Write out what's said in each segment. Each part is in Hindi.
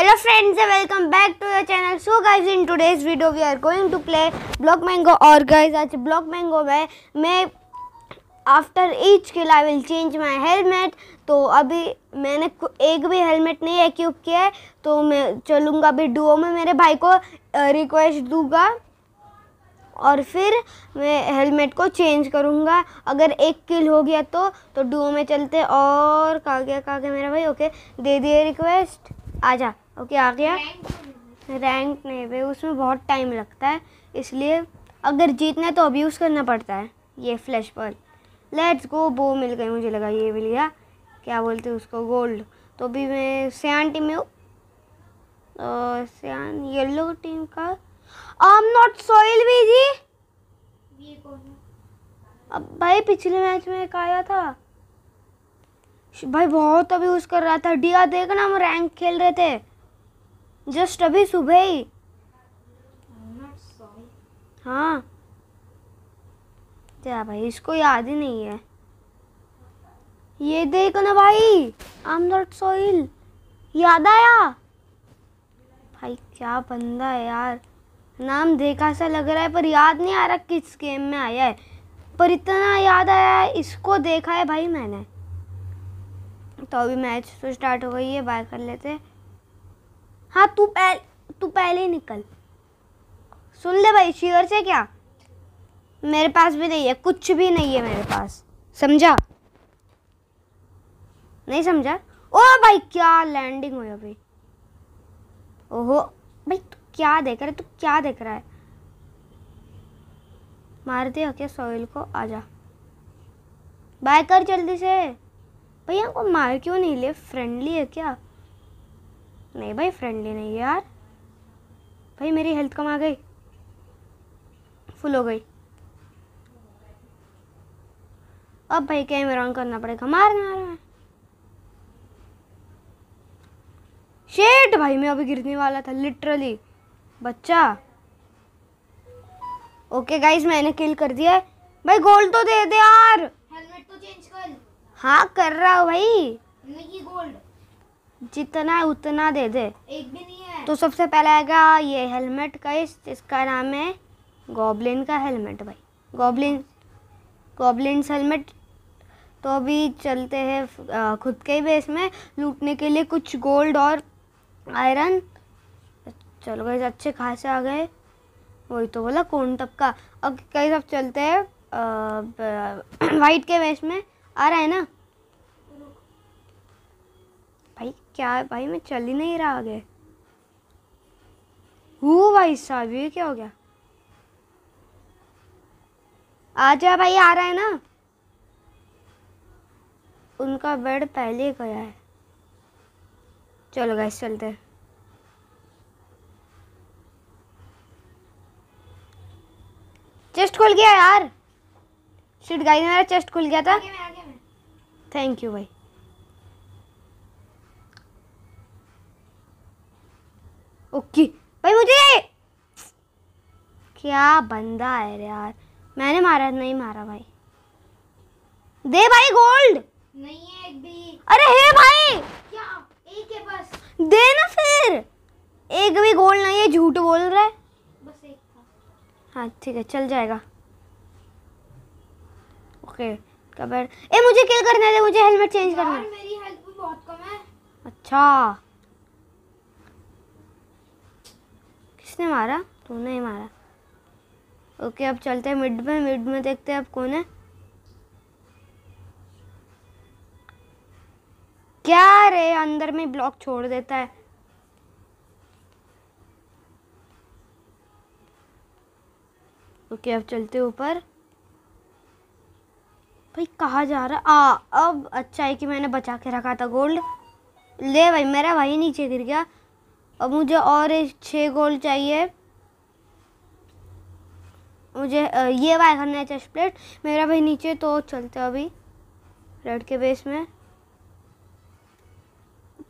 hello friends welcome back to your channel so guys in today's video we are going to play block mango और गाइस आज ब्लॉक मैंगो में मैं after each kill I will change my helmet तो अभी मैंने एक भी हेलमेट नहीं एक्यूब किया है तो मैं चलूँगा अभी डुओ में मेरे भाई को रिक्वेस्ट दूँगा और फिर मैं हेलमेट को चेंज करूँगा अगर एक किल हो गया तो, तो डुओ में चलते और कहा गया कहा गया मेरा भाई ओके दे दिए रिक्वेस्ट आ जा ओके आ गया रैंक नहीं भाई उसमें बहुत टाइम लगता है इसलिए अगर जीतना है तो अभी यूज़ करना पड़ता है ये फ्लैश बॉल लेट्स गो बो मिल गई मुझे लगा ये मिल गया क्या बोलते हैं उसको गोल्ड तो अभी मैं सियान टीम में हूँ तो सियान येलो टीम का आई एम नॉट भी जी अब भाई पिछले मैच में एक आया था भाई बहुत अभी यूज़ कर रहा था डिया देखना हम रैंक खेल रहे थे जस्ट अभी सुबह ही हाँ क्या भाई इसको याद ही नहीं है ये देखो ना भाई आम नॉट सोइल याद आया भाई क्या बंदा है यार नाम देखा सा लग रहा है पर याद नहीं आ रहा किस गेम में आया है पर इतना याद आया है इसको देखा है भाई मैंने तो अभी मैच तो स्टार्ट हो गई है बाय कर लेते हैं हाँ तू पहल तू पहले निकल सुन ले भाई शिवर से क्या मेरे पास भी नहीं है कुछ भी नहीं है मेरे पास समझा नहीं समझा ओ भाई क्या लैंडिंग हुई अभी ओहो भाई तू क्या देख रहा है तू क्या देख रहा है मार दे ओके सोहेल को आजा बाय कर जल्दी से भैया को मार क्यों नहीं ले फ्रेंडली है क्या नहीं भाई फ्रेंडली नहीं है यार भाई मेरी हेल्थ कम आ गई फुल हो गई अब भाई कैमरा ऑन करना पड़ेगा मारने आ रहा है शेट भाई मैं अभी गिरने वाला था लिटरली बच्चा ओके गाइस मैंने किल कर दिया भाई गोल्ड तो दे दे यार हेलमेट तो चेंज कर हाँ कर रहा हूँ भाई गोल्ड जितना है उतना दे दे एक भी नहीं है तो सबसे पहले आएगा ये हेलमेट का इस इसका नाम है गॉबलिन का हेलमेट भाई गॉबलिन गॉबलिन्स हेलमेट तो अभी चलते हैं खुद के ही बेस में लूटने के लिए कुछ गोल्ड और आयरन चलो गई अच्छे खासे आ गए वही तो बोला कौन टपका अब कई सब चलते हैं वाइट के बेस में आ रहा है ना क्या है भाई मैं चल ही नहीं रहा आगे हु भाई साहब ये क्या हो गया आ जा भाई आ रहा है ना उनका बेड पहले गया है चलो गाइस चलते हैं चेस्ट खुल गया यार शिट गाइस मेरा चेस्ट खुल गया था थैंक यू भाई ओके भाई मुझे क्या बंदा है रे यार मैंने मारा नहीं मारा भाई दे भाई गोल्ड नहीं है एक भी अरे हे भाई क्या एक है बस दे ना फिर एक भी गोल्ड नहीं है झूठ बोल रहा है बस एक था हाँ ठीक है चल जाएगा ओके कबर ए मुझे किल करने दे मुझे हेलमेट चेंज करना मेरी हेल्थ भी बहुत कम है अच्छा किसने मारा तूने ही मारा ओके अब चलते हैं मिड में मिड में देखते हैं अब कौन है क्या रे अंदर में ब्लॉक छोड़ देता है ओके अब चलते ऊपर भाई कहा जा रहा आ अब अच्छा है कि मैंने बचा के रखा था गोल्ड ले भाई मेरा भाई नीचे गिर गया अब मुझे और छः गोल्ड चाहिए मुझे ये वाला करना है चेस्ट प्लेट मेरा भाई नीचे तो चलते अभी रेड के बेस में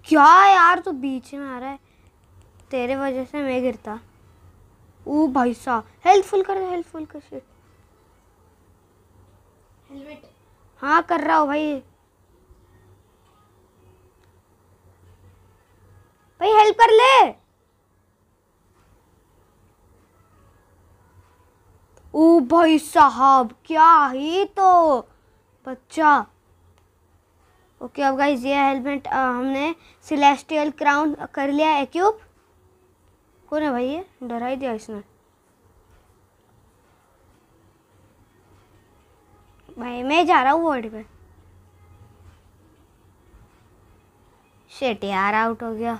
क्या यार तो बीच में आ रहा है तेरे वजह से मैं गिरता ओ भाई साहब हेल्पफुल कर हेल्पफुल कर हाँ कर रहा हूँ भाई कर ले ओ भाई साहब क्या ही तो बच्चा ओके अब गाइस ये हेलमेट हमने सिलेस्टियल क्राउन कर लिया क्यूब कौन है भाई ये डरा ही दिया इसने भाई मैं जा रहा हूँ वर्ड पे शेट यार आउट हो गया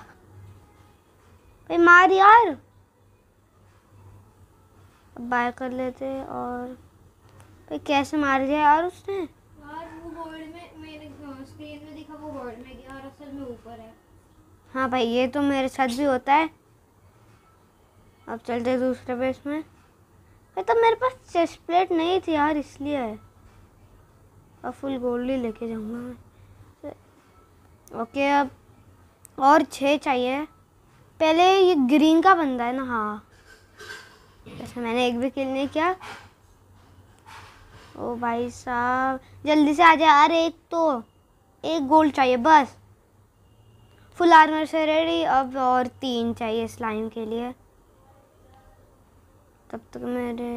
भाई मार यार बाय कर लेते और भाई कैसे मार दिया यार उसने हाँ भाई ये तो मेरे साथ भी होता है अब चलते दूसरे बेस में भाई तब तो मेरे पास चेस्ट प्लेट नहीं थी यार इसलिए है और फुल गोल्ड ही लेके जाऊँगा मैं ओके अब और छः चाहिए पहले ये ग्रीन का बंदा है ना हाँ जैसे मैंने एक भी किल नहीं किया ओ भाई साहब जल्दी से आ जाए अरे एक तो एक गोल्ड चाहिए बस फुल आर्मर से रेडी अब और तीन चाहिए स्लाइम के लिए तब तक मेरे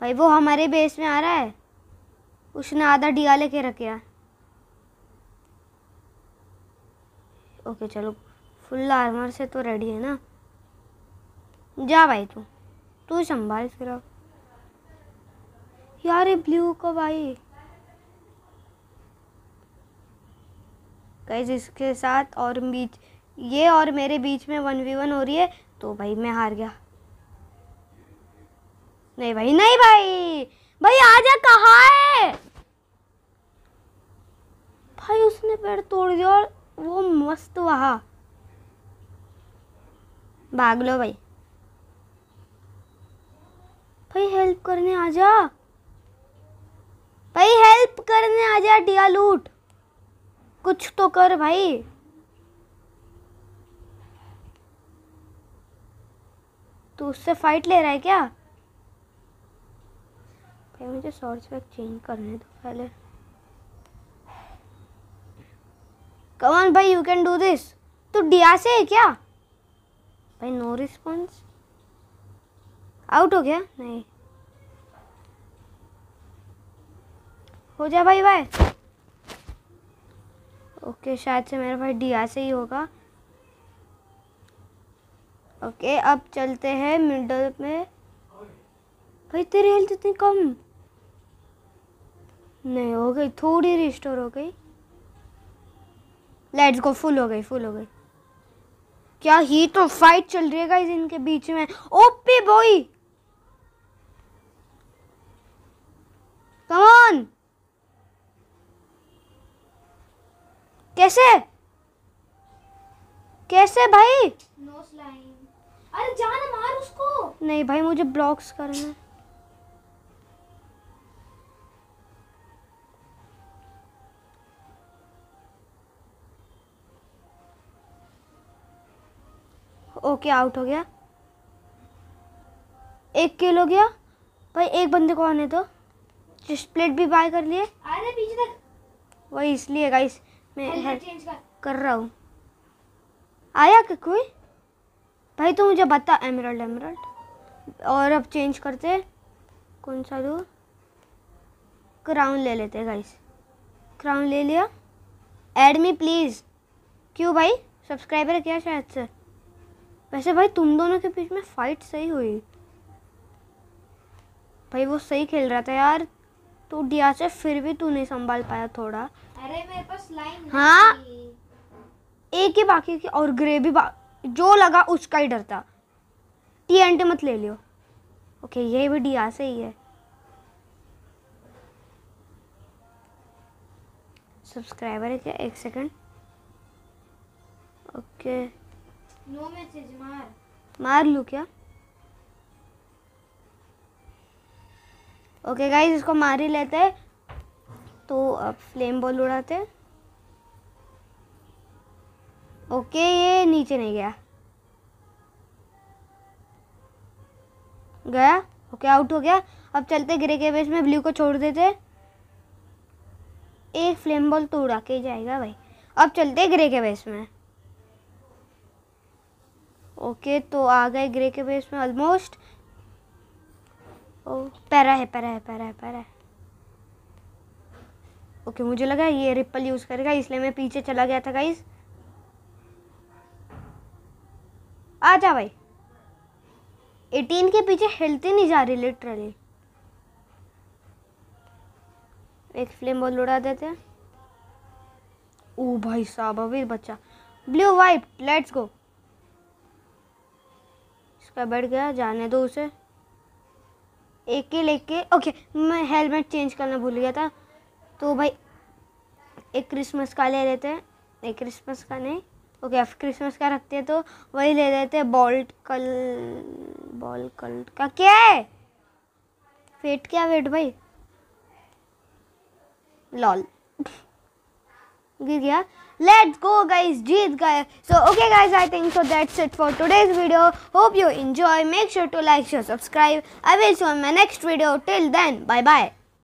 भाई वो हमारे बेस में आ रहा है उसने आधा डिया लेके रखे है ओके चलो फुल आर्मर से तो रेडी है ना जा भाई तू तू संभाल फिर अब यार ये ब्लू कब भाई कई इसके साथ और बीच ये और मेरे बीच में वन वी वन हो रही है तो भाई मैं हार गया नहीं भाई नहीं भाई भाई जा कहा है भाई उसने पेड़ तोड़ दिया और वो मस्त वहा भाग लो भाई भाई हेल्प करने आ जा भाई हेल्प करने आ जा डिया लूट कुछ तो कर भाई तू उससे फाइट ले रहा है क्या भाई मुझे सोर्स पैक चेंज करने दो पहले कमान भाई यू कैन डू दिस तू डिया से है क्या भाई नो रिस्पॉन्स आउट हो गया नहीं हो जा भाई भाई ओके शायद से मेरा भाई डी से ही होगा ओके अब चलते हैं मिडल में भाई तेरी हेल्थ इतनी कम नहीं हो गई थोड़ी रिस्टोर हो गई लेट्स गो फुल हो गई फुल हो गई क्या ही तो फाइट चल रही है गाइस इनके बीच में ओपी बॉय ऑन कैसे कैसे भाई नो स्लाइम अरे जान मार उसको नहीं भाई मुझे ब्लॉक्स करना है ओके आउट हो गया एक किल हो गया भाई एक बंदे को आने दो चेस्ट प्लेट भी बाय कर लिए वही इसलिए गाइस मैं कर रहा हूँ आया क्या कोई भाई तो मुझे बता एमरल्ड एमरल्ड और अब चेंज करते कौन सा दो क्राउन ले लेते गाइस क्राउन ले लिया एड मी प्लीज़ क्यों भाई सब्सक्राइबर क्या शायद से वैसे भाई तुम दोनों के बीच में फाइट सही हुई भाई वो सही खेल रहा था यार तो से फिर भी तू नहीं संभाल पाया थोड़ा अरे मेरे पास लाइन हाँ एक ही बाकी की और ग्रे भी जो लगा उसका ही डर था टी एन मत ले लियो ओके ये भी डिया से ही है सब्सक्राइबर है क्या एक सेकंड ओके नो मैसेज मार मार लूँ क्या ओके गाइस इसको मार ही लेते तो अब फ्लेम बॉल उड़ाते ओके ओके ये नीचे नहीं गया गया ओके आउट हो गया अब चलते ग्रे के बेस में ब्लू को छोड़ देते एक फ्लेम बॉल तो उड़ा के जाएगा भाई अब चलते ग्रे के बेस में ओके तो आ गए ग्रे के बेस में ऑलमोस्ट ओ पैरा है पैरा है पैरा है पैरा है ओके मुझे लगा ये रिपल यूज़ करेगा इसलिए मैं पीछे चला गया था गाइस आ जा भाई एटीन के पीछे हिलती नहीं जा रही लिटरली एक फ्लेम बॉल उड़ा देते हैं ओ भाई साहब अभी बच्चा ब्लू वाइट लेट्स गो बैठ गया जाने दो उसे एक के लेके ओके मैं हेलमेट चेंज करना भूल गया था तो भाई एक क्रिसमस का ले लेते हैं एक क्रिसमस का नहीं ओके अब क्रिसमस का रखते हैं तो वही ले लेते हैं बॉल्ट कल बॉल कल का क्या है वेट क्या वेट भाई लॉल गिर गया let's go guys jeet guys so okay guys i think so that's it for today's video hope you enjoy make sure to like share subscribe i will see you in my next video till then bye bye